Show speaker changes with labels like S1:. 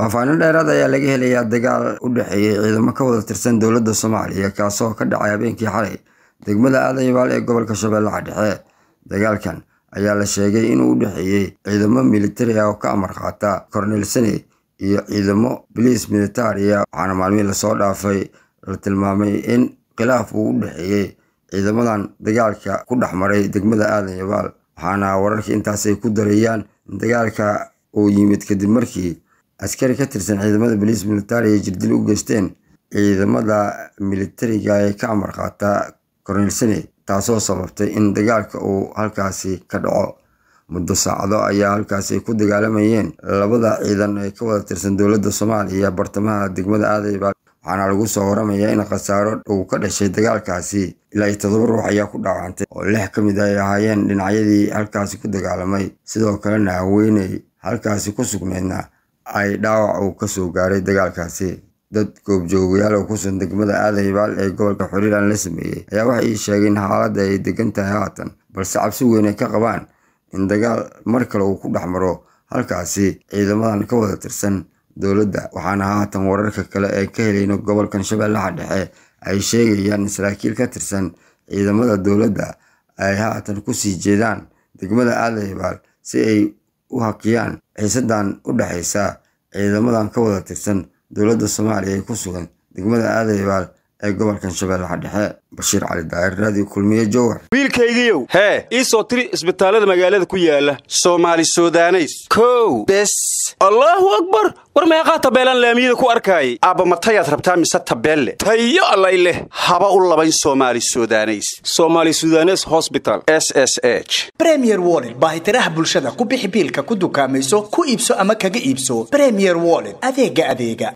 S1: faahfaahin dheeraad ayaa laga helayaa dagaal u dhexeeyey ciidamo ka wada tirsan dowladda soomaaliya kaasoo ka dhacay habeenkii xalay degmada aadan yabaal ee gobolka shabeellaha dhexe dagaalkan ayaa la sheegay inuu u dhexeeyey ciidamo militari ah oo ka amar qaata kornel sane iyo ciidamo biliis militaria ah. waxaana maalmihii lasoo dhaafay la tilmaamay in khilaaf uu u dhexeeyey ciidamadan dagaalka ku dhex maray degmada aadan yabaal waxaana wararkii intaas ay ku dareeyaan in dagaalka uu yimid kadib markii askari ka tirsan ciidamada boliis militari ay jirdil u geysteen ciidamada militariga ee ka amar qaata korneyl saneed taasoo sababtay in dagaalka uu halkaasi ka dhaco muddo saacado ayaa halkaasi ay ku dagaalamayeen labada ciidan ee ka wada tirsan dowladda soomaaliya bartamaha degmada aaday baa waxaana lagu soo waramayaa in khasaaro uu ka dhashay dagaalkaasi ilaa iyo toddoba ruux ayaa ku dhaawacantay oo lix ka mid ah ay ahaayeen dhinacyadii halkaasi ku dagaalamay sidoo kalena haweeney halkaasi ku sugnaydna ay dhaawac uu kasoo gaaray dagaalkaasi dad goobjoogayaal oo kusugan degmada aada hibaal ee gobolka xuriiraan la sameeyey ayaa waxay ii sheegeen xaaladda ay degan tahay haatan balse cabsi weyn ka qabaan in dagaal mar kale uu ku dhex maro halkaasi ciidamadan ka wada tirsan dowladda waxaana haatan wararka kale ee ka helayno gobolkan shabeellaha dhexe ay sheegayaan saraakiil ka tirsan ciidamada dowladda ay haatan ku sii jeedaan degmada aada hibaal si ay u hakiyaan xiisadan u dhexaysa ciidamadan ka wada tirsan dowladda soomaaliya ee ku sugan degmada aadaybaal ee gobolkan shabeellaha dhexe bashiir cali daa'ir raadiyo kulmiye jowhar
S2: wiilkaygiiow hee
S1: ii soo tiri isbitaalada
S2: magaalada ku yaala soomaali sudaneys kow bes allaahu akbar war meeqaa tabeelaan laamiyada ku arkaayay aabbamatayaad rabtaa mise tabeelle tayo allay leh haba u labayn soomaali sudaneys soomaali sudanes hosbital s s h bremier woled baahitiraha bulshada ku bixi biilka ku dukaamayso ku iibso ama kaga iibso bremier woled adeega adeega